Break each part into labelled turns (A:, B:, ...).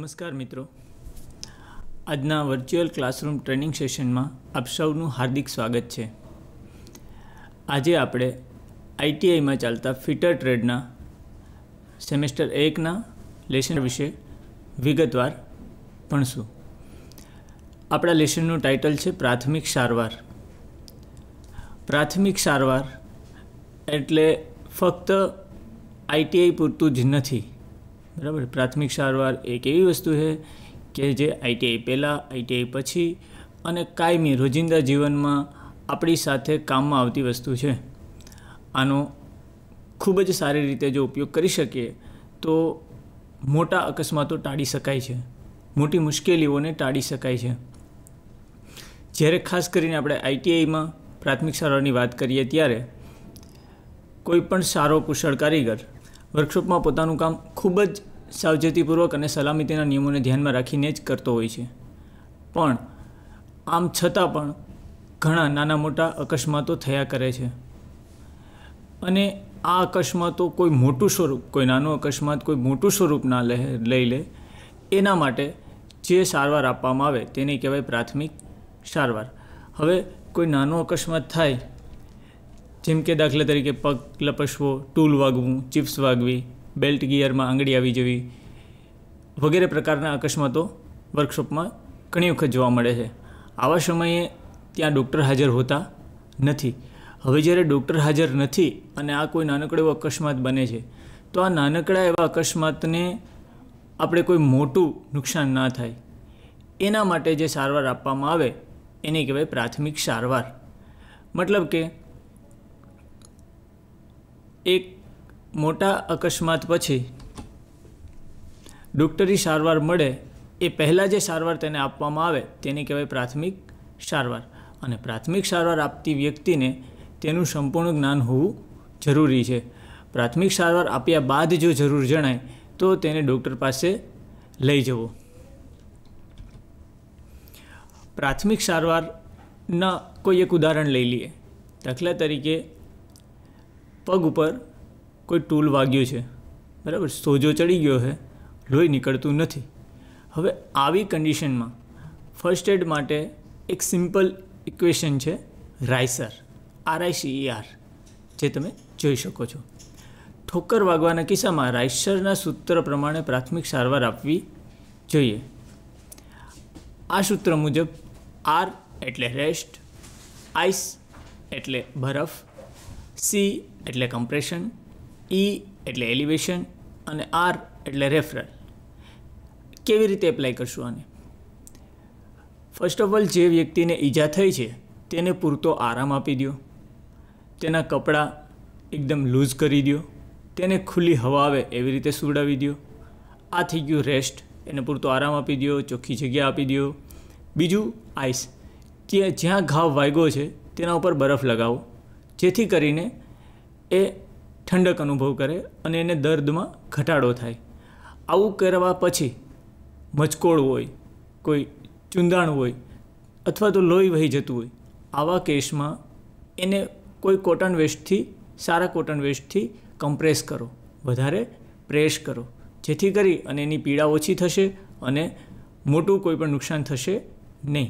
A: નમસ્કાર મિત્રો આજના વર્ચ્યુઅલ ક્લાસરૂમ ટ્રેનિંગ સેશનમાં આપ સૌનું હાર્દિક સ્વાગત છે આજે આપણે આઈટીઆઈમાં ચાલતા ફિટર ટ્રેડના સેમેસ્ટર એકના લેશન વિશે વિગતવાર ભણશું આપણા લેશનનું ટાઇટલ છે પ્રાથમિક સારવાર પ્રાથમિક સારવાર એટલે ફક્ત આઈટીઆઈ પૂરતું જ નથી બરાબર પ્રાથમિક સારવાર એક એવી વસ્તુ છે કે જે આઈટીઆઈ પહેલાં આઈટીઆઈ પછી અને કાયમી રોજિંદા જીવનમાં આપણી સાથે કામમાં આવતી વસ્તુ છે આનો ખૂબ જ સારી રીતે જો ઉપયોગ કરી શકીએ તો મોટા અકસ્માતો ટાળી શકાય છે મોટી મુશ્કેલીઓને ટાળી શકાય છે જ્યારે ખાસ કરીને આપણે આઈટીઆઈમાં પ્રાથમિક સારવારની વાત કરીએ ત્યારે કોઈપણ સારો કુશળ કારીગર વર્કશોપમાં પોતાનું કામ ખૂબ જ સાવચેતીપૂર્વક અને સલામતીના નિયમોને ધ્યાનમાં રાખીને જ કરતો હોય છે પણ આમ છતાં પણ ઘણા નાના મોટા અકસ્માતો થયા કરે છે અને આ અકસ્માતો કોઈ મોટું સ્વરૂપ કોઈ નાનું અકસ્માત કોઈ મોટું સ્વરૂપ ના લઈ લે એના માટે જે સારવાર આપવામાં આવે તેને કહેવાય પ્રાથમિક સારવાર હવે કોઈ નાનો અકસ્માત થાય જેમ કે દાખલા તરીકે પગ લપસવો ટૂલ વાગવું ચિપ્સ વાગવી બેલ્ટ ગિયરમાં આંગળી આવી જવી વગેરે પ્રકારના અકસ્માતો વર્કશોપમાં ઘણી વખત જોવા મળે છે આવા સમયે ત્યાં ડૉક્ટર હાજર હોતા નથી હવે જ્યારે ડૉક્ટર હાજર નથી અને આ કોઈ નાનકડો એવો અકસ્માત બને છે તો આ નાનકડા એવા અકસ્માતને આપણે કોઈ મોટું નુકસાન ના થાય એના માટે જે સારવાર આપવામાં આવે એને કહેવાય પ્રાથમિક સારવાર મતલબ કે એક મોટા અકસ્માત પછી ડૉક્ટરી સારવાર મળે એ પહેલાં જે સારવાર તેને આપવામાં આવે તેને કહેવાય પ્રાથમિક સારવાર અને પ્રાથમિક સારવાર આપતી વ્યક્તિને તેનું સંપૂર્ણ જ્ઞાન હોવું જરૂરી છે પ્રાથમિક સારવાર આપ્યા બાદ જો જરૂર જણાય તો તેને ડૉક્ટર પાસે લઈ જવો પ્રાથમિક સારવારના કોઈ એક ઉદાહરણ લઈ લઈએ દાખલા તરીકે પગ ઉપર કોઈ ટૂલ વાગ્યું છે બરાબર સોજો ચડી ગયો છે લોહી નીકળતું નથી હવે આવી કન્ડિશનમાં ફર્સ્ટ એડ માટે એક સિમ્પલ ઇક્વેશન છે રાઇસર સી આરઆઈસીઈઆર e જે તમે જોઈ શકો છો ઠોકર વાગવાના કિસ્સામાં રાઇસરના સૂત્ર પ્રમાણે પ્રાથમિક સારવાર આપવી જોઈએ આ સૂત્ર મુજબ આર એટલે રેસ્ટ આઈસ એટલે બરફ સી એટલે કમ્પ્રેશન ઈ e એટલે એલિવેશન અને આર એટલે રેફરલ કેવી રીતે એપ્લાય કરશું આને ફર્સ્ટ ઓફ ઓલ જે વ્યક્તિને ઈજા થઈ છે તેને પૂરતો આરામ આપી દો તેના કપડાં એકદમ લૂઝ કરી દો તેને ખુલ્લી હવા આવે એવી રીતે સુવડાવી દો આ થઈ ગયું રેસ્ટ એને પૂરતો આરામ આપી દો ચોખ્ખી જગ્યા આપી દો બીજું આઈસ ત્યાં જ્યાં ઘાવ વાગ્યો છે તેના ઉપર બરફ લગાવો જેથી કરીને એ ઠંડક અનુભવ કરે અને એને દર્દમાં ઘટાડો થાય આવું કરવા પછી મચકોળ હોય કોઈ ચુંદાણ હોય અથવા તો લોહી વહી જતું હોય આવા કેસમાં એને કોઈ કોટન વેસ્ટથી સારા કોટન વેસ્ટથી કમ્પ્રેસ કરો વધારે પ્રેસ કરો જેથી કરી અને એની પીડા ઓછી થશે અને મોટું કોઈ પણ નુકસાન થશે નહીં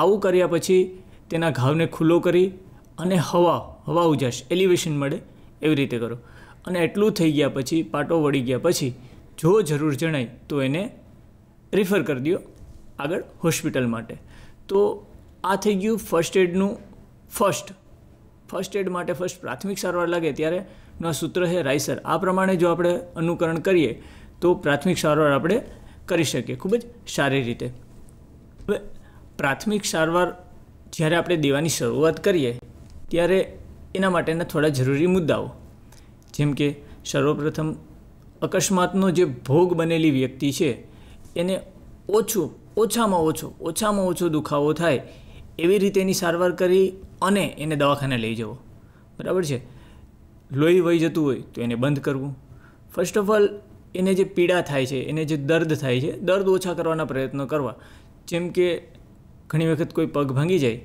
A: આવું કર્યા પછી તેના ઘાવને ખુલ્લો કરી અને હવા હવા ઉજાશ એલિવેશન મળે એવી રીતે કરો અને એટલું થઈ ગયા પછી પાટો વળી ગયા પછી જો જરૂર જણાય તો એને રિફર કરી દો આગળ હોસ્પિટલ માટે તો આ થઈ ગયું ફર્સ્ટ એડનું ફર્સ્ટ ફર્સ્ટ એડ માટે ફર્સ્ટ પ્રાથમિક સારવાર લાગે ત્યારે ના સૂત્ર છે રાઈસર આ પ્રમાણે જો આપણે અનુકરણ કરીએ તો પ્રાથમિક સારવાર આપણે કરી શકીએ ખૂબ જ સારી રીતે હવે પ્રાથમિક સારવાર જ્યારે આપણે દેવાની શરૂઆત કરીએ ત્યારે એના માટેના થોડા જરૂરી મુદ્દાઓ જેમ કે સર્વપ્રથમ અકસ્માતનો જે ભોગ બનેલી વ્યક્તિ છે એને ઓછું ઓછામાં ઓછો ઓછામાં ઓછો દુખાવો થાય એવી રીતે એની સારવાર કરી અને એને દવાખાને લઈ જવો બરાબર છે લોહી વહી જતું હોય તો એને બંધ કરવું ફર્સ્ટ ઓફ ઓલ એને જે પીડા થાય છે એને જે દર્દ થાય છે દર્દ ઓછા કરવાના પ્રયત્નો કરવા જેમ કે ઘણી વખત કોઈ પગ ભાંગી જાય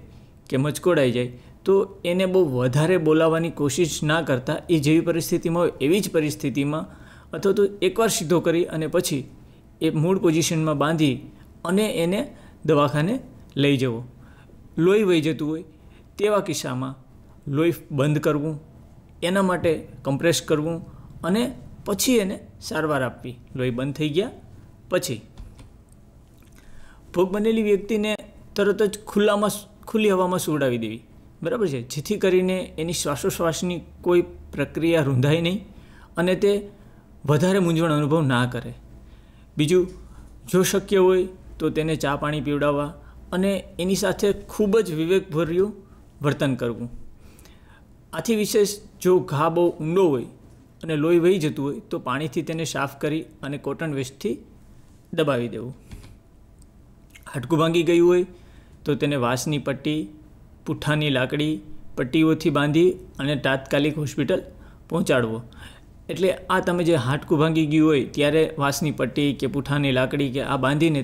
A: કે મચકોડાઈ જાય તો એને બહુ વધારે બોલાવવાની કોશિશ ના કરતા એ જેવી પરિસ્થિતિમાં હોય એવી જ પરિસ્થિતિમાં અથવા તો એકવાર સીધો કરી અને પછી એ મૂળ પોઝિશનમાં બાંધી અને એને દવાખાને લઈ જવો લોહી વહી જતું હોય તેવા કિસ્સામાં લોહી બંધ કરવું એના માટે કમ્પ્રેસ કરવું અને પછી એને સારવાર આપવી લોહી બંધ થઈ ગયા પછી ભોગ બનેલી વ્યક્તિને તરત જ ખુલ્લામાં ખુલ્લી હવામાં સુવડાવી દેવી બરાબર છે જેથી કરીને એની શ્વાસોશ્વાસની કોઈ પ્રક્રિયા રૂંધાય નહીં અને તે વધારે મૂંઝવણ અનુભવ ના કરે બીજું જો શક્ય હોય તો તેને ચા પાણી પીવડાવવા અને એની સાથે ખૂબ જ વિવેકભર્યું વર્તન કરવું આથી વિશેષ જો ઘા બહુ ઊંડો હોય અને લોહી વહી જતું હોય તો પાણીથી તેને સાફ કરી અને કોટન વેસ્ટથી દબાવી દેવું હાડકું ભાંગી ગયું હોય તો તેને વાસની પટ્ટી પુઠ્ઠાની લાકડી પટ્ટીઓથી બાંધી અને તાત્કાલિક હોસ્પિટલ પહોંચાડવો એટલે આ તમે જે હાડકું ભાંગી ગયું હોય ત્યારે વાંસની પટ્ટી કે પુઠ્ઠાની લાકડી કે આ બાંધીને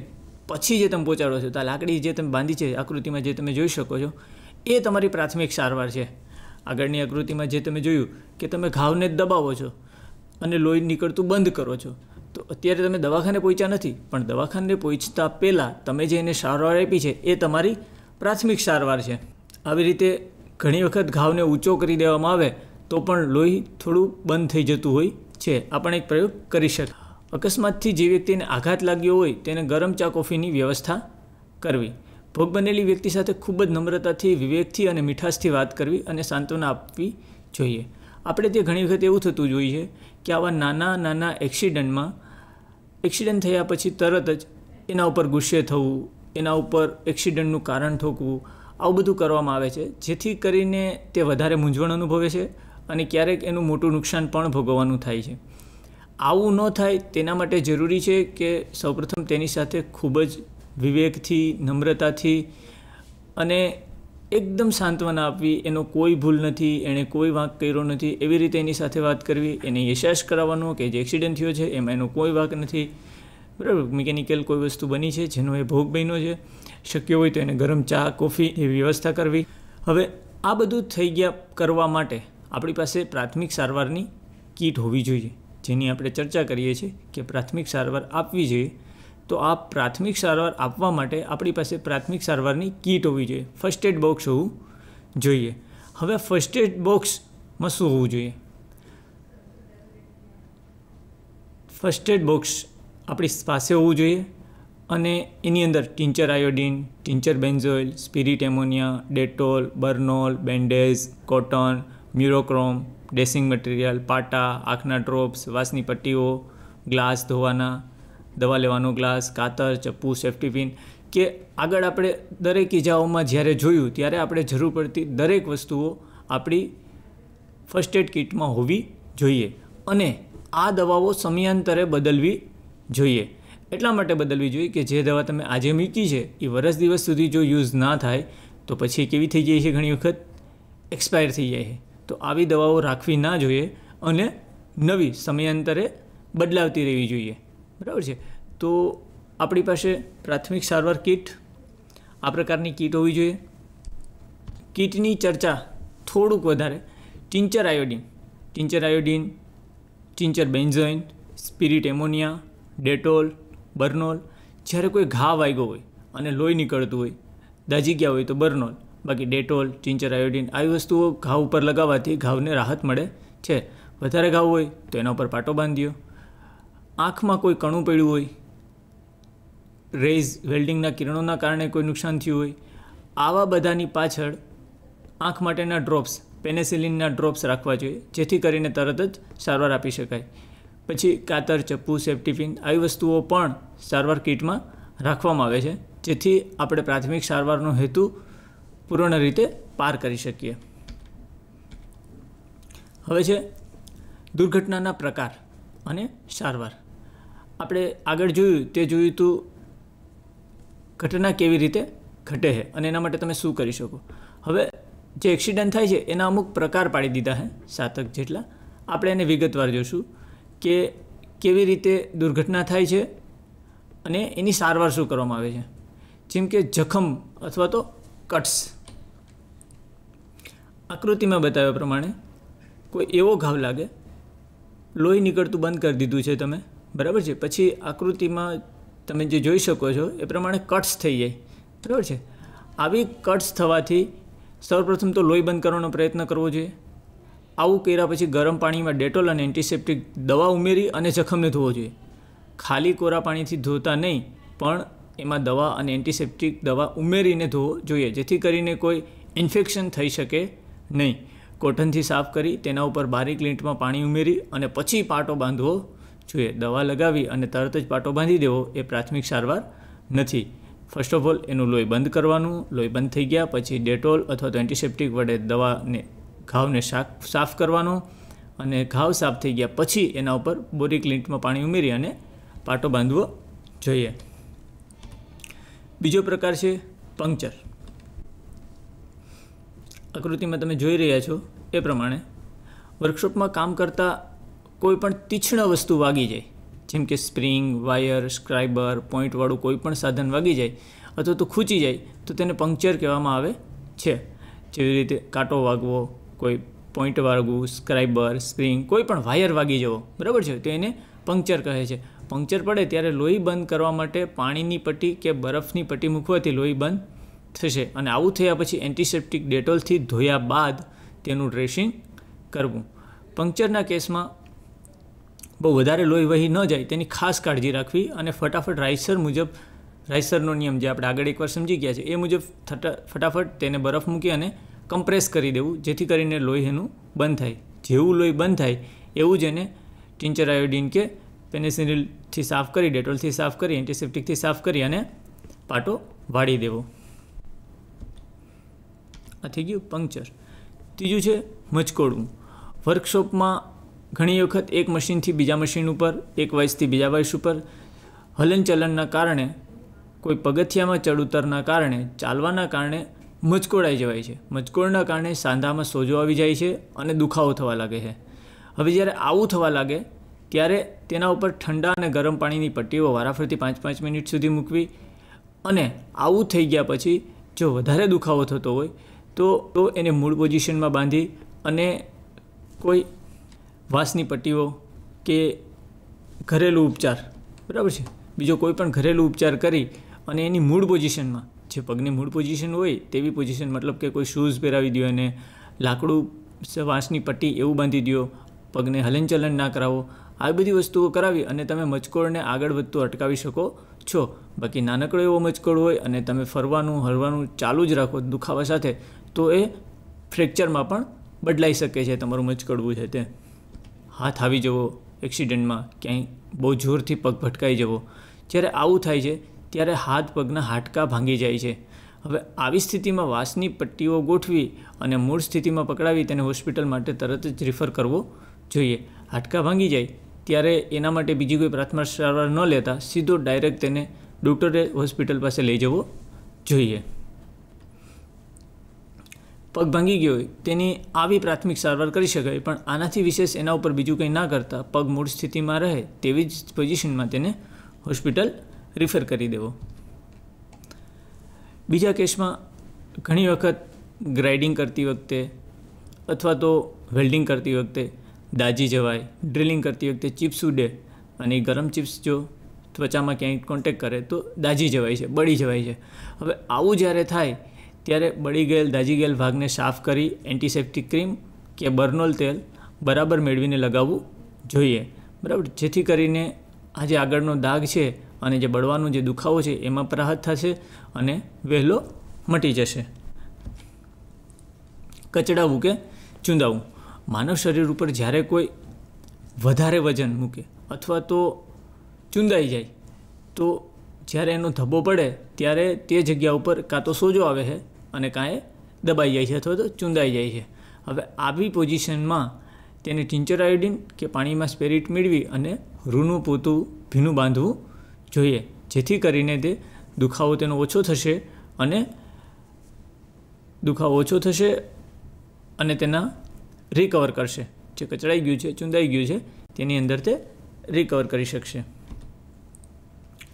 A: પછી જે તમે પહોંચાડો છો તો આ લાકડી જે તમે બાંધી છે આકૃતિમાં જે તમે જોઈ શકો છો એ તમારી પ્રાથમિક સારવાર છે આગળની આકૃતિમાં જે તમે જોયું કે તમે ઘાવને જ દબાવો છો અને લોહી નીકળતું બંધ કરો છો તો અત્યારે તમે દવાખાને પહોંચ્યા નથી પણ દવાખાને પહોંચતા પહેલાં તમે જે એને સારવાર આપી છે એ તમારી પ્રાથમિક સારવાર છે આવી રીતે ઘણી વખત ઘાવને ઊંચો કરી દેવામાં આવે તો પણ લોહી થોડું બંધ થઈ જતું હોય છે આપણે એક પ્રયોગ કરી શકીએ અકસ્માતથી જે વ્યક્તિને આઘાત લાગ્યો હોય તેને ગરમ ચા કોફીની વ્યવસ્થા કરવી ભોગ બનેલી વ્યક્તિ સાથે ખૂબ જ નમ્રતાથી વિવેકથી અને મીઠાશથી વાત કરવી અને સાંત્વના આપવી જોઈએ આપણે તે ઘણી વખત એવું થતું જોઈએ કે આવા નાના નાના એક્સિડન્ટમાં એક્સિડન્ટ થયા પછી તરત જ એના ઉપર ગુસ્સે થવું એના ઉપર એક્સિડન્ટનું કારણ ઠોકવું આવું બધું કરવામાં આવે છે જેથી કરીને તે વધારે મૂંઝવણ અનુભવે છે અને ક્યારેક એનું મોટું નુકસાન પણ ભોગવવાનું થાય છે આવું ન થાય તેના માટે જરૂરી છે કે સૌપ્રથમ તેની સાથે ખૂબ જ વિવેકથી નમ્રતાથી અને એકદમ સાંત્વના આપવી એનો કોઈ ભૂલ નથી એણે કોઈ વાંક કર્યો નથી એવી રીતે એની સાથે વાત કરવી એને યશાશ કરાવવાનો કે જે એક્સિડન્ટ થયો છે એમાં એનો કોઈ વાંક નથી બરાબર મિકેનિકલ કોઈ વસ્તુ બની છે જેનો એ ભોગ બન્યો છે શક્ય હોય તો એને ગરમ ચા કોફી એ વ્યવસ્થા કરવી હવે આ બધું થઈ ગયા કરવા માટે આપણી પાસે પ્રાથમિક સારવારની કીટ હોવી જોઈએ જેની આપણે ચર્ચા કરીએ છીએ કે પ્રાથમિક સારવાર આપવી જોઈએ તો આ પ્રાથમિક સારવાર આપવા માટે આપણી પાસે પ્રાથમિક સારવારની કીટ હોવી જોઈએ ફર્સ્ટ એડ બોક્સ હોવું જોઈએ હવે ફર્સ્ટ એડ બોક્સમાં શું હોવું જોઈએ ફર્સ્ટ એડ બોક્સ આપણી પાસે હોવું જોઈએ અને એની અંદર tincture iodine tincture benzoin spirit ammonia Dettol Burnol bandage cotton mercurochrome dressing material પાટા આંખના ડ્રોપ્સ વાસની પટ્ટીઓ ગ્લાસ ધોવાના દવા લેવાનો ગ્લાસ કાતર ચપ્પુ સેફ્ટી પિન કે આગળ આપણે દરેક ઇજાઓમાં જ્યારે જોયું ત્યારે આપણે જરૂર પડતી દરેક વસ્તુઓ આપણી ફર્સ્ટ એડ કિટમાં હોવી જોઈએ અને આ દવાઓ સમયાંતરે બદલવી જોઈએ એટલા માટે બદલવી જોઈએ કે જે દવા તમે આજે મૂકી છે એ વરસ દિવસ સુધી જો યુઝ ના થાય તો પછી કેવી થઈ જાય છે ઘણી વખત એક્સપાયર થઈ જાય છે તો આવી દવાઓ રાખવી ના જોઈએ અને નવી સમયાંતરે બદલાવતી રહેવી જોઈએ બરાબર છે તો આપણી પાસે પ્રાથમિક સારવાર કીટ આ પ્રકારની કીટ હોવી જોઈએ કીટની ચર્ચા થોડુંક વધારે tincture iodine tincture iodine tincture benzoin spirit ammonia Dettol Burnol જ્યારે કોઈ ઘા વાગ્યો હોય અને લોહી નીકળતું હોય દાજી ગયા હોય તો બર્નોલ બાકી ડેટોલ ચિંચર આયોડિન આવી વસ્તુઓ ઘા ઉપર લગાવવાથી ઘાવને રાહત મળે છે વધારે ઘાવ હોય તો એના ઉપર પાટો બાંધ્યો આંખમાં કોઈ કણું પડ્યું હોય રેઝ વેલ્ડિંગના કિરણોના કારણે કોઈ નુકસાન થયું હોય આવા બધાની પાછળ આંખ માટેના ડ્રોપ્સ પેનેસિલિનના ડ્રોપ્સ રાખવા જોઈએ જેથી કરીને તરત જ સારવાર આપી શકાય પછી કાતર ચપ્પુ સેફ્ટી પિન આવી વસ્તુઓ પણ સારવાર કીટમાં રાખવામાં આવે છે જેથી આપણે પ્રાથમિક સારવારનો હેતુ પૂર્ણ રીતે પાર કરી શકીએ હવે છે દુર્ઘટનાના પ્રકાર અને સારવાર આપણે આગળ જોયું તે જોયું તું ઘટના કેવી રીતે ઘટે છે અને એના માટે તમે શું કરી શકો હવે જે એક્સિડન્ટ થાય છે એના અમુક પ્રકાર પાડી દીધા છે સાતક જેટલા આપણે એને વિગતવાર જોશું કે કેવી રીતે દુર્ઘટના થાય છે અને એની સારવાર શું કરવામાં આવે છે જેમ કે જખમ અથવા તો કટ્સ આકૃતિમાં બતાવ્યા પ્રમાણે કોઈ એવો ઘાવ લાગે લોહી નીકળતું બંધ કરી દીધું છે તમે બરાબર છે પછી આકૃતિમાં તમે જે જોઈ શકો છો એ પ્રમાણે કટ્સ થઈ જાય બરાબર છે આવી કટ્સ થવાથી સૌપ્રથમ તો લોહી બંધ કરવાનો પ્રયત્ન કરવો જોઈએ આવું કર્યા પછી ગરમ પાણીમાં ડેટોલ અને એન્ટિસેપ્ટિક દવા ઉમેરી અને જખમને ધોવો જોઈએ ખાલી કોરા પાણીથી ધોતા નહીં પણ એમાં દવા અને એન્ટિસેપ્ટિક દવા ઉમેરીને ધોવો જોઈએ જેથી કરીને કોઈ ઇન્ફેક્શન થઈ શકે નહીં કોટનથી સાફ કરી તેના ઉપર બારીક લીંટમાં પાણી ઉમેરી અને પછી પાટો બાંધવો જોઈએ દવા લગાવી અને તરત જ પાટો બાંધી દેવો એ પ્રાથમિક સારવાર નથી ફર્સ્ટ ઓફ ઓલ એનું લોહી બંધ કરવાનું લોહી બંધ થઈ ગયા પછી ડેટોલ અથવા તો એન્ટિસેપ્ટિક વડે દવાને ઘાવને શાક સાફ કરવાનો અને ઘાવ સાફ થઈ ગયા પછી એના ઉપર બોરી ક્લિન્ટમાં પાણી ઉમેરી અને પાટો બાંધવો જોઈએ બીજો પ્રકાર છે પંક્ચર આકૃતિમાં તમે જોઈ રહ્યા છો એ પ્રમાણે વર્કશોપમાં કામ કરતાં કોઈ પણ તીક્ષ્ણ વસ્તુ વાગી જાય જેમ કે સ્પ્રિંગ વાયર સ્ક્રાઈબર પોઈન્ટવાળું કોઈ પણ સાધન વાગી જાય અથવા તો ખૂંચી જાય તો તેને પંક્ચર કહેવામાં આવે છે જેવી રીતે કાંટો વાગવો કોઈ પોઈન્ટવાળું સ્ક્રાઈબર સ્પ્રિંગ કોઈ પણ વાયર વાગી જવો બરાબર છે તો એને પંક્ચર કહે છે પંક્ચર પડે ત્યારે લોહી બંધ કરવા માટે પાણીની પટ્ટી કે બરફની પટ્ટી મૂકવાથી લોહી બંધ થશે અને આવું થયા પછી એન્ટિસેપ્ટિક ડેટોલથી ધોયા બાદ તેનું ડ્રેસિંગ કરવું પંક્ચરના કેસમાં બહુ વધારે લોહી વહી ન જાય તેની ખાસ કાળજી રાખવી અને ફટાફટ રાઇસર મુજબ રાઇસરનો નિયમ જે આપણે આગળ એકવાર સમજી ગયા છે એ મુજબ ફટાફટ તેને બરફ મૂકી અને કમ્પ્રેસ કરી દેવું જેથી કરીને લોહી એનું બંધ થાય જેવું લોહી બંધ થાય એવું જ એને ટિંચર આયોડિન કે પેનિસિલિનથી સાફ કરી ડેટોલથી સાફ કરી એન્ટિસેપ્ટિકથી સાફ કરી અને પાટો વાળી દેવો આ થઈ ગયું પંક્ચર ત્રીજું છે મચકોડવું વર્કશોપમાં ઘણી વખત એક મશીનથી બીજા મશીન ઉપર એક વયસથી બીજા વયસ ઉપર હલનચલનના કારણે કોઈ પગથિયામાં ચડ ઉતરના કારણે ચાલવાના કારણે મચકોડાઈ જવાય છે મચકોડના કારણે સાંધામાં સોજો આવી જાય છે અને દુખાવો થવા લાગે છે હવે જ્યારે આવું થવા લાગે ત્યારે તેના ઉપર ઠંડા અને ગરમ પાણીની પટ્ટીઓ વારાફરતી પાંચ પાંચ મિનિટ સુધી મૂકવી અને આવું થઈ ગયા પછી જો વધારે દુખાવો થતો હોય તો તો એને મૂળ પોઝિશનમાં બાંધી અને કોઈ વાસની પટ્ટીઓ કે ઘરેલું ઉપચાર બરાબર છે બીજો કોઈ પણ ઘરેલું ઉપચાર કરી અને એની મૂળ પોઝિશનમાં જે પગની મૂળ પોઝિશન હોય તેવી પોઝિશન મતલબ કે કોઈ શૂઝ પહેરાવી દો અને લાકડું વાંસની પટ્ટી એવું બાંધી દો પગને હલનચલન ના કરાવો આ બધી વસ્તુઓ કરાવી અને તમે મચકોળને આગળ વધતું અટકાવી શકો છો બાકી નાનકડો એવો મચકોડ હોય અને તમે ફરવાનું હરવાનું ચાલુ જ રાખો દુખાવા સાથે તો એ ફ્રેક્ચરમાં પણ બદલાઈ શકે છે તમારું મચકોડવું છે તે હાથ આવી જવો એક્સિડન્ટમાં ક્યાંય બહુ જોરથી પગ ભટકાઈ જવો જ્યારે આવું થાય છે ત્યારે હાથ પગના હાડકા ભાંગી જાય છે હવે આવી સ્થિતિમાં વાંસની પટ્ટીઓ ગોઠવી અને મૂળ સ્થિતિમાં પકડાવી તેને હોસ્પિટલ માટે તરત જ રિફર કરવો જોઈએ હાડકા ભાંગી જાય ત્યારે એના માટે બીજી કોઈ પ્રાથમિક સારવાર ન લેતા સીધો ડાયરેક્ટ તેને ડૉક્ટરે હોસ્પિટલ પાસે લઈ જવો જોઈએ પગ ભાંગી ગયો હોય તેની આવી પ્રાથમિક સારવાર કરી શકાય પણ આનાથી વિશેષ એના ઉપર બીજું કંઈ ના કરતાં પગ મૂળ સ્થિતિમાં રહે તેવી જ પોઝિશનમાં તેને હોસ્પિટલ રિફર કરી દેવો બીજા કેસમાં ઘણી વખત ગ્રાઇડિંગ કરતી વખતે અથવા તો વેલ્ડિંગ કરતી વખતે દાજી જવાય ડ્રિલિંગ કરતી વખતે ચિપ્સ ઉડે અને ગરમ ચિપ્સ જો ત્વચામાં ક્યાંય કોન્ટેક કરે તો દાજી જવાય છે બળી જવાય છે હવે આવું જ્યારે થાય ત્યારે બળી ગયેલ દાજી ગયેલ ભાગને સાફ કરી એન્ટિસેપ્ટિક ક્રીમ કે બર્નોલ તેલ બરાબર મેળવીને લગાવવું જોઈએ બરાબર જેથી કરીને આ જે આગળનો દાગ છે અને જે બળવાનો જે દુખાવો છે એમાં પણ રાહત થશે અને વહેલો મટી જશે કચડાવું કે ચૂંદાવું માનવ શરીર ઉપર જ્યારે કોઈ વધારે વજન મૂકે અથવા તો ચૂંદાઈ જાય તો જ્યારે એનો ધબ્બો પડે ત્યારે તે જગ્યા ઉપર કાં તો સોજો આવે છે અને કાંઈ દબાઈ જાય છે અથવા તો ચૂંદાઈ જાય છે હવે આવી પોઝિશનમાં તેને ટિંચર આયોડિન કે પાણીમાં સ્પિરિટ મેળવી અને રૂનું પોતું ભીનું બાંધવું જોઈએ જેથી કરીને તે દુખાવો તેનો ઓછો થશે અને દુખાવો ઓછો થશે અને તેના રિકવર કરશે જે કચડાઈ ગયું છે ચૂંદાઈ ગયું છે તેની અંદર તે રિકવર કરી શકશે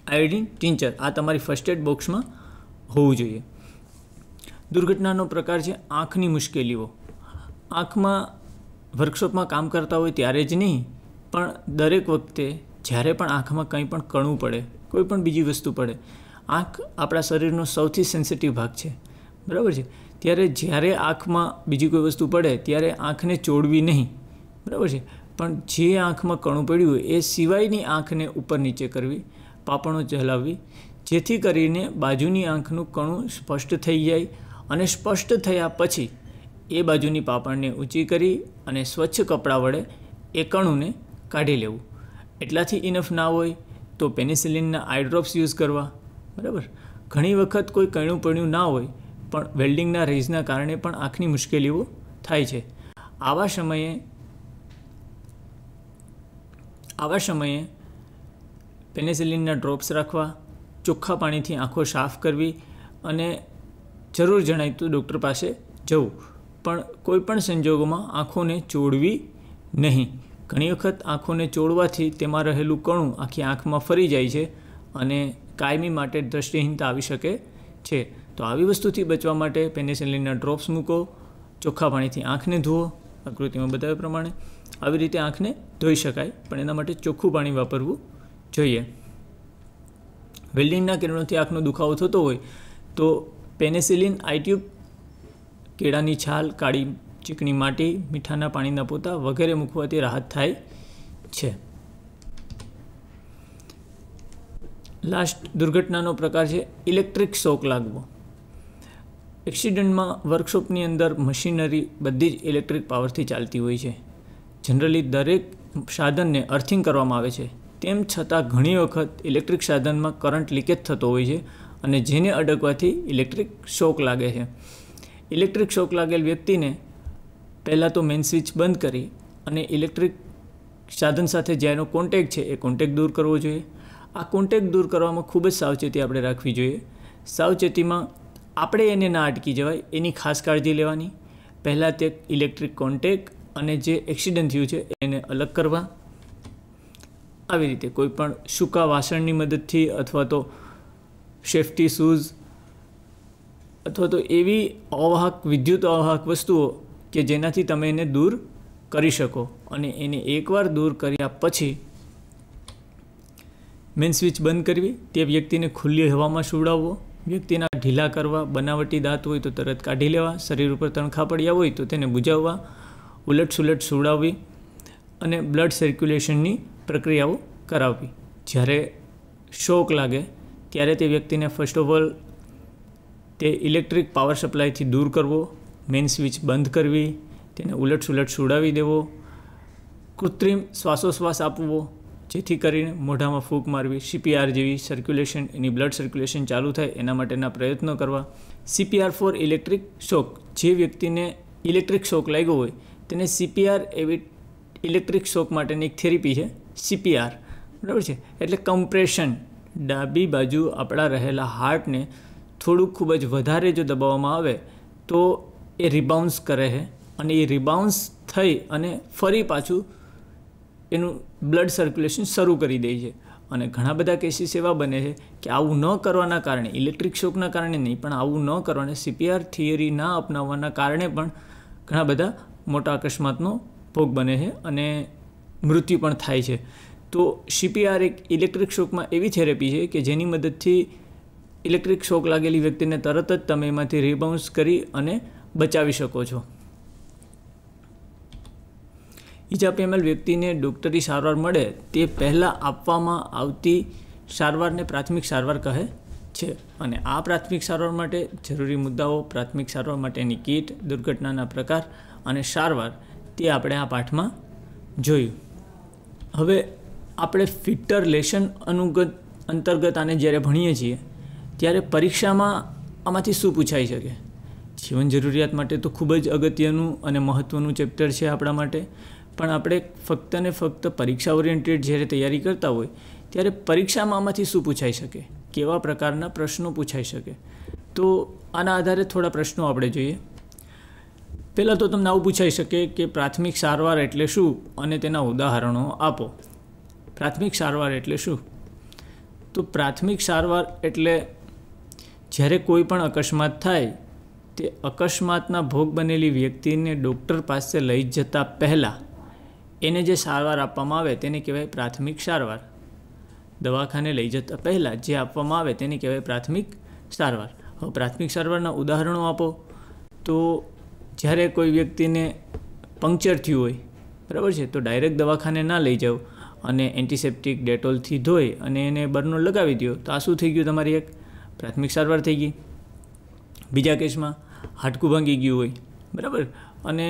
A: આયોડિન ટિંચર આ તમારી ફર્સ્ટ એડ બોક્સમાં હોવું જોઈએ દુર્ઘટનાનો પ્રકાર છે આંખની મુશ્કેલીઓ આંખમાં વર્કશોપમાં કામ કરતા હોય ત્યારે જ નહીં પણ દરેક વખતે જ્યારે પણ આંખમાં કંઈ પણ કણું પડે કોઈ પણ બીજી વસ્તુ પડે આંખ આપણા શરીરનો સૌથી સેન્સિટિવ ભાગ છે બરાબર છે ત્યારે જ્યારે આંખમાં બીજી કોઈ વસ્તુ પડે ત્યારે આંખને ચોડવી નહીં બરાબર છે પણ જે આંખમાં કણું પડ્યું હોય એ સિવાયની આંખને ઉપર નીચે કરવી પાપણો ચલાવવી જેથી કરીને બાજુની આંખનું કણું સ્પષ્ટ થઈ જાય અને સ્પષ્ટ થયા પછી એ બાજુની પાપણને ઊંચી કરી અને સ્વચ્છ કપડાં વડે એ કણુંને કાઢી લેવું એટલાથી ઇનફ ના હોય તો પેનિસિલિનના આઈડ્રોપ્સ યુઝ કરવા બરાબર ઘણી વખત કોઈ કણું પડ્યું ના હોય પણ વેલ્ડિંગના રેઝના કારણે પણ આંખની મુશ્કેલીઓ થાય છે આવા સમયે આવા સમયે પેનિસિલિનના ડ્રોપ્સ રાખવા ચોખ્ખા પાણીથી આંખો સાફ કરવી અને જરૂર જણાય તો ડૉક્ટર પાસે જવું પણ કોઈપણ સંજોગોમાં આંખોને ચોડવી નહીં ઘણી વખત આંખોને ચોળવાથી તેમાં રહેલું કણું આખી આંખમાં ફરી જાય છે અને કાયમી માટે દ્રષ્ટિહીનતા આવી શકે છે તો આવી વસ્તુથી બચવા માટે પેનિસિલિનના ડ્રોપ્સ મૂકો ચોખ્ખા પાણીથી આંખને ધુઓ આકૃતિમાં બતાવ્યા પ્રમાણે આવી રીતે આંખને ધોઈ શકાય પણ એના માટે ચોખ્ખું પાણી વાપરવું જોઈએ વેલ્ડિંગના કિરણોથી આંખનો દુખાવો થતો હોય તો પેનેસિલિન આઈટ્યુબ કેળાની છાલ કાળી ચીકણી માટી મીઠાના પાણીના પોતા વગેરે મૂકવાથી રાહત થાય છે લાસ્ટ દુર્ઘટનાનો પ્રકાર છે ઇલેક્ટ્રિક શોક લાગવો એક્સિડન્ટમાં વર્કશોપની અંદર મશીનરી બધી જ ઇલેક્ટ્રિક પાવરથી ચાલતી હોય છે જનરલી દરેક સાધનને અર્થિંગ કરવામાં આવે છે તેમ છતાં ઘણી વખત ઇલેક્ટ્રિક સાધનમાં કરંટ લીકેજ થતો હોય છે અને જેને અડકવાથી ઇલેક્ટ્રિક શોક લાગે છે ઇલેક્ટ્રિક શોક લાગેલ વ્યક્તિને પહેલાં તો મેઇન સ્વિચ બંધ કરી અને ઇલેક્ટ્રિક સાધન સાથે જેનો કોન્ટેક છે એ કોન્ટેક દૂર કરવો જોઈએ આ કોન્ટેક દૂર કરવામાં ખૂબ જ સાવચેતી આપણે રાખવી જોઈએ સાવચેતીમાં આપણે એને ના અટકી જવાય એની ખાસ કાળજી લેવાની પહેલાં તે ઇલેક્ટ્રિક કોન્ટેક અને જે એક્સિડન્ટ થયું છે એને અલગ કરવા આવી રીતે કોઈપણ સૂકા વાસણની મદદથી અથવા તો સેફ્ટી શૂઝ અથવા તો એવી અવાહક વિદ્યુત અવાહક વસ્તુઓ કે જેનાથી તમે એને દૂર કરી શકો અને એને એકવાર દૂર કર્યા પછી મેન સ્વિચ બંધ કરવી તે વ્યક્તિને ખુલ્લી હવામાં સુવડાવવો વ્યક્તિના ઢીલા કરવા બનાવટી દાંત હોય તો તરત કાઢી લેવા શરીર ઉપર તણખા પડ્યા હોય તો તેને બુજાવવા ઉલટસુલટ સુવડાવવી અને બ્લડ સર્ક્યુલેશનની પ્રક્રિયાઓ કરાવવી જ્યારે શોક લાગે ત્યારે તે વ્યક્તિને ફર્સ્ટ ઓફ ઓલ તે ઇલેક્ટ્રિક પાવર સપ્લાયથી દૂર કરવો મેઇન સ્વિચ બંધ કરવી તેને ઉલટસુલટ સુડાવી દેવો કૃત્રિમ શ્વાસોશ્વાસ આપવો જેથી કરીને મોઢામાં ફૂંક મારવી સીપીઆર જેવી સર્ક્યુલેશન એની બ્લડ સર્ક્યુલેશન ચાલુ થાય એના માટેના પ્રયત્નો કરવા સીપીઆર ફોર ઇલેક્ટ્રિક શોક જે વ્યક્તિને ઇલેક્ટ્રિક શોક લાગ્યો હોય તેને સીપીઆર એવી ઇલેક્ટ્રિક શોક માટેની એક થેરેપી છે સીપીઆર બરાબર છે એટલે કમ્પ્રેશન ડાબી બાજુ આપણા રહેલા હાર્ટને થોડુંક ખૂબ જ વધારે જો દબાવવામાં આવે તો એ રિબાઉન્સ કરે છે અને એ રિબાઉન્સ થઈ અને ફરી પાછું એનું બ્લડ સર્ક્યુલેશન શરૂ કરી દે છે અને ઘણા બધા કેસીસ એવા બને છે કે આવું ન કરવાના કારણે ઇલેક્ટ્રિક શોકના કારણે નહીં પણ આવું ન કરવાને સીપીઆર થિયરી ના અપનાવવાના કારણે પણ ઘણા બધા મોટા અકસ્માતનો ભોગ બને છે અને મૃત્યુ પણ થાય છે તો સીપીઆર એક ઇલેક્ટ્રિક શોકમાં એવી થેરેપી છે કે જેની મદદથી ઇલેક્ટ્રિક શોક લાગેલી વ્યક્તિને તરત જ તમે એમાંથી રિબાઉન્સ કરી અને બચાવી શકો છો ઈજા પામેલ વ્યક્તિને ડૉક્ટરી સારવાર મળે તે પહેલાં આપવામાં આવતી સારવારને પ્રાથમિક સારવાર કહે છે અને આ પ્રાથમિક સારવાર માટે જરૂરી મુદ્દાઓ પ્રાથમિક સારવાર માટેની કીટ દુર્ઘટનાના પ્રકાર અને સારવાર તે આપણે આ પાઠમાં જોયું હવે આપણે ફિટર લેશન અનુગત અંતર્ગત આને જ્યારે ભણીએ છીએ ત્યારે પરીક્ષામાં આમાંથી શું પૂછાઈ શકે જીવન જરૂરિયાત માટે તો ખૂબ જ અગત્યનું અને મહત્ત્વનું ચેપ્ટર છે આપણા માટે પણ આપણે ફક્ત ને ફક્ત પરીક્ષા ઓરિએન્ટેડ જ્યારે તૈયારી કરતા હોય ત્યારે પરીક્ષામાં આમાંથી શું પૂછાઈ શકે કેવા પ્રકારના પ્રશ્નો પૂછાઈ શકે તો આના આધારે થોડા પ્રશ્નો આપણે જોઈએ પહેલાં તો તમને આવું પૂછાઈ શકે કે પ્રાથમિક સારવાર એટલે શું અને તેના ઉદાહરણો આપો પ્રાથમિક સારવાર એટલે શું તો પ્રાથમિક સારવાર એટલે જ્યારે કોઈ પણ અકસ્માત થાય તે અકસ્માતના ભોગ બનેલી વ્યક્તિને ડૉક્ટર પાસે લઈ જતા પહેલાં એને જે સારવાર આપવામાં આવે તેને કહેવાય પ્રાથમિક સારવાર દવાખાને લઈ જતા પહેલાં જે આપવામાં આવે તેને કહેવાય પ્રાથમિક સારવાર હવે પ્રાથમિક સારવારના ઉદાહરણો આપો તો જ્યારે કોઈ વ્યક્તિને પંક્ચર થયું હોય બરાબર છે તો ડાયરેક્ટ દવાખાને ના લઈ જાઓ અને એન્ટિસેપ્ટિક ડેટોલથી ધોઈ અને એને બર્નો લગાવી દો તો આ શું થઈ ગયું તમારી એક પ્રાથમિક સારવાર થઈ ગઈ બીજા કેસમાં હાડકું ભાંગી ગયું હોય બરાબર અને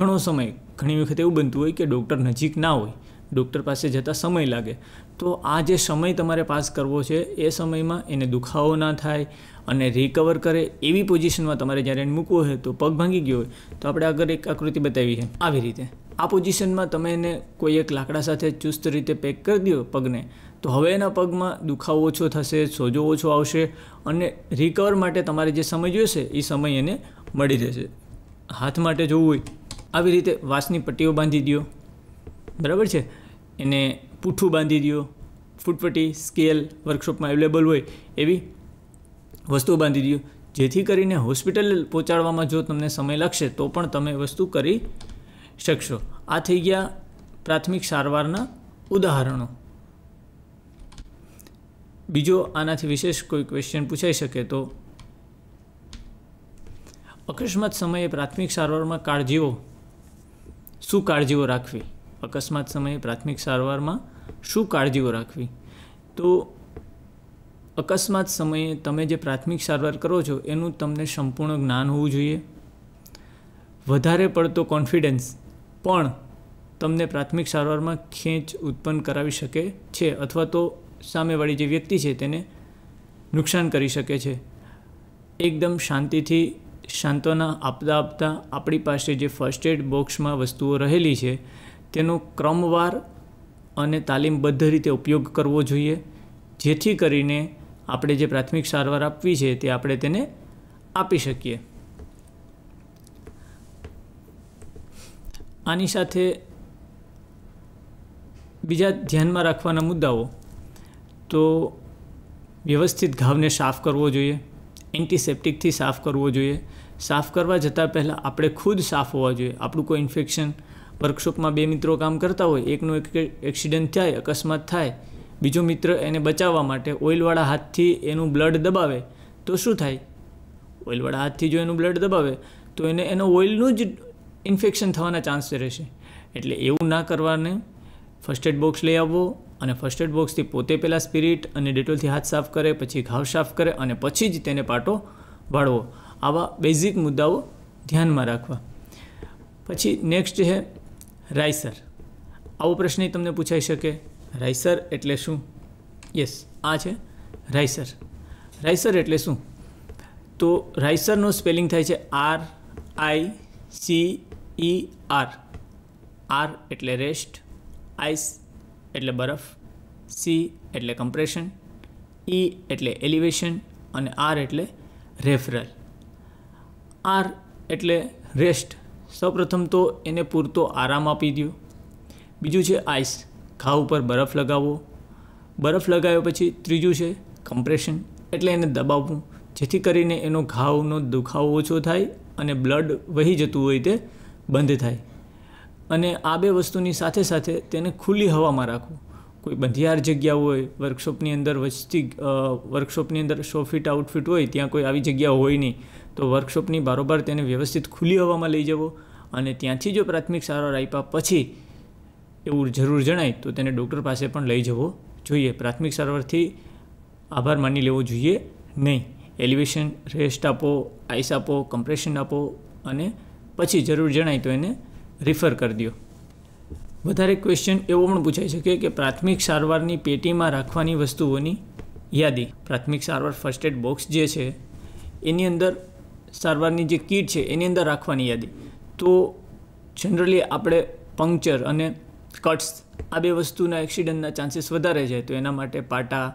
A: ઘણો સમય ઘણી વખત એવું બનતું હોય કે ડૉક્ટર નજીક ના હોય ડૉક્ટર પાસે જતાં સમય લાગે તો આ જે સમય તમારે પાસ કરવો છે એ સમયમાં એને દુખાવો ના થાય અને રિકવર કરે એવી પોઝિશનમાં તમારે જ્યારે એને મૂકવો હોય તો પગ ભાંગી ગયો હોય તો આપણે આગળ એક આકૃતિ બતાવી છે આવી રીતે આ પોઝિશનમાં તમે એને કોઈ એક લાકડા સાથે ચુસ્ત રીતે પેક કરી દો પગને તો હવે એના પગમાં દુખાવો ઓછો થશે સોજો ઓછો આવશે અને રિકવર માટે તમારે જે સમય જોઈશે એ સમય એને મળી જશે હાથ માટે જોવું હોય આવી રીતે વાંસની પટ્ટીઓ બાંધી દો બરાબર છે એને પૂઠું બાંધી દો ફૂટપટ્ટી સ્કેલ વર્કશોપમાં અવેલેબલ હોય એવી વસ્તુ બાંધી દો જેથી કરીને હોસ્પિટલ પહોંચાડવામાં જો તમને સમય લાગશે તો પણ તમે વસ્તુ કરી શકશો આ થઈ ગયા પ્રાથમિક સારવારના ઉદાહરણો બીજો આનાથી વિશેષ કોઈ ક્વેશ્ચન પૂછાઈ શકે તો અકસ્માત સમયે પ્રાથમિક સારવારમાં કાળજીઓ શું કાળજીઓ રાખવી અકસ્માત સમયે પ્રાથમિક સારવારમાં શું કાળજીઓ રાખવી તો અકસ્માત સમયે તમે જે પ્રાથમિક સારવાર કરો છો એનું તમને સંપૂર્ણ જ્ઞાન હોવું જોઈએ વધારે પડતો કોન્ફિડન્સ પણ તમને પ્રાથમિક સારવારમાં ખેંચ ઉત્પન્ન કરાવી શકે છે અથવા તો સામેવાળી જે વ્યક્તિ છે તેને નુકસાન કરી શકે છે એકદમ શાંતિથી શાંત્વના આપતા આપતા આપણી પાસે જે ફર્સ્ટ એડ બોક્સમાં વસ્તુઓ રહેલી છે તેનો ક્રમવાર અને તાલીમબદ્ધ રીતે ઉપયોગ કરવો જોઈએ જેથી કરીને આપણે જે પ્રાથમિક સારવાર આપવી છે તે આપણે તેને આપી શકીએ આની સાથે બીજા ધ્યાનમાં રાખવાના મુદ્દાઓ તો વ્યવસ્થિત ઘાવને સાફ કરવો જોઈએ એન્ટિસેપ્ટિકથી સાફ કરવો જોઈએ સાફ કરવા જતાં પહેલાં આપણે ખુદ સાફ હોવા જોઈએ આપણું કોઈ ઇન્ફેક્શન વર્કશોપમાં બે મિત્રો કામ કરતા હોય એકનો એક એક્સિડન્ટ થાય અકસ્માત થાય બીજો મિત્ર એને બચાવવા માટે ઓઇલવાળા હાથથી એનું બ્લડ દબાવે તો શું થાય ઓઇલવાળા હાથથી જો એનું બ્લડ દબાવે તો એને એનો ઓઇલનું જ ઇન્ફેક્શન થવાના ચાન્સ રહેશે એટલે એવું ના કરવાને ફર્સ્ટ એડ બોક્સ લઈ આવવો અને ફર્સ્ટ એડ બોક્સથી પોતે પહેલાં સ્પિરિટ અને ડેટોલથી હાથ સાફ કરે પછી ઘાવ સાફ કરે અને પછી જ તેને પાટો વાળવો આવા બેઝિક મુદ્દાઓ ધ્યાનમાં રાખવા પછી નેક્સ્ટ છે રાઈસર આવો પ્રશ્ન તમને પૂછાઈ શકે રાઈસર એટલે શું યસ આ છે રાઈસર રાઈસર એટલે શું તો રાઈસરનો સ્પેલિંગ થાય છે R I C E R આર એટલે રેસ્ટ આઈસ એટલે બરફ સી એટલે કમ્પ્રેશન ઈ e એટલે એલિવેશન અને આર એટલે રેફરલ આર એટલે રેસ્ટ સૌપ્રથમ તો એને પૂરતો આરામ આપી દો બીજું છે આઈસ ઘા ઉપર બરફ લગાવવો બરફ લગાવ્યા પછી ત્રીજું છે કમ્પ્રેશન એટલે એને દબાવવું જેથી કરીને એનો ઘાવનો દુખાવો ઓછો થાય અને બ્લડ વહી જતું હોય તે બંધ થાય અને આ બે વસ્તુની સાથે સાથે તેને ખુલ્લી હવામાં રાખવું કોઈ બંધિયાર જગ્યા હોય વર્કશોપની અંદર વચ્ચતી વર્કશોપની અંદર સો ફીટ આઉટફિટ હોય ત્યાં કોઈ આવી જગ્યા હોય નહીં તો વર્કશોપની બારોબાર તેને વ્યવસ્થિત ખુલ્લી હવામાં લઈ જવો અને ત્યાંથી જો પ્રાથમિક સારવાર આપ્યા પછી એવું જરૂર જણાય તો તેને ડૉક્ટર પાસે પણ લઈ જવો જોઈએ પ્રાથમિક સારવારથી આભાર માની લેવો જોઈએ નહીં એલિવેશન રેસ્ટ આપો આઈસ આપો કમ્પ્રેશન આપો અને પછી જરૂર જણાય તો એને રિફર કરી દો વધારે ક્વેશ્ચન એવો પણ પૂછાઈ શકે કે પ્રાથમિક સારવારની પેટીમાં રાખવાની વસ્તુઓની યાદી પ્રાથમિક સારવાર ફર્સ્ટ એડ બોક્સ જે છે એની અંદર સારવારની જે કીટ છે એની અંદર રાખવાની યાદી તો જનરલી આપણે પંક્ચર અને કટ્સ આ બે વસ્તુના એક્સિડન્ટના ચાન્સીસ વધારે છે તો એના માટે પાટા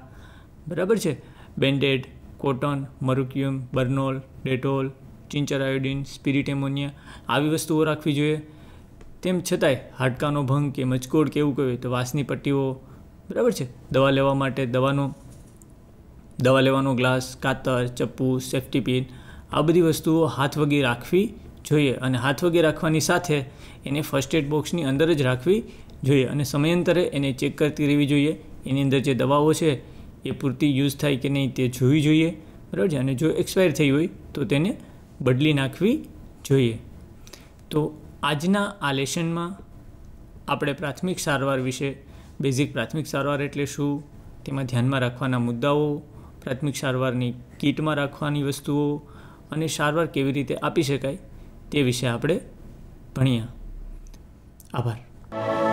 A: બરાબર છે બેન્ડેડ કોટન મરુક્યુમ Burnol Dettol tincture iodine spirit ammonia આવી વસ્તુઓ રાખવી જોઈએ તેમ છતાંય હાડકાનો ભંગ કે મચકોડ કેવું કહ્યું તો વાસની પટ્ટીઓ બરાબર છે દવા લેવા માટે દવાનો દવા લેવાનો ગ્લાસ કાતર ચપ્પુ સેફ્ટી પિન આ બધી વસ્તુઓ હાથ વગી રાખવી જોઈએ અને હાથ વગી રાખવાની સાથે એને ફર્સ્ટ એડ બોક્સની અંદર જ રાખવી જોઈએ અને સમયાંતરે એને ચેક કરતી રહેવી જોઈએ એની અંદર જે દવાઓ છે એ પૂરતી યુઝ થાય કે નહીં તે જોવી જોઈએ બરાબર છે અને જો એક્સપાયર થઈ હોય તો તેને બદલી નાખવી જોઈએ તો આજના આ લેશનમાં આપણે પ્રાથમિક સારવાર વિશે બેઝિક પ્રાથમિક સારવાર એટલે શું તેમાં ધ્યાનમાં રાખવાના મુદ્દાઓ પ્રાથમિક સારવારની કીટમાં રાખવાની વસ્તુઓ અને સારવાર કેવી રીતે આપી શકાય તે વિશે આપણે ભણ્યા આભાર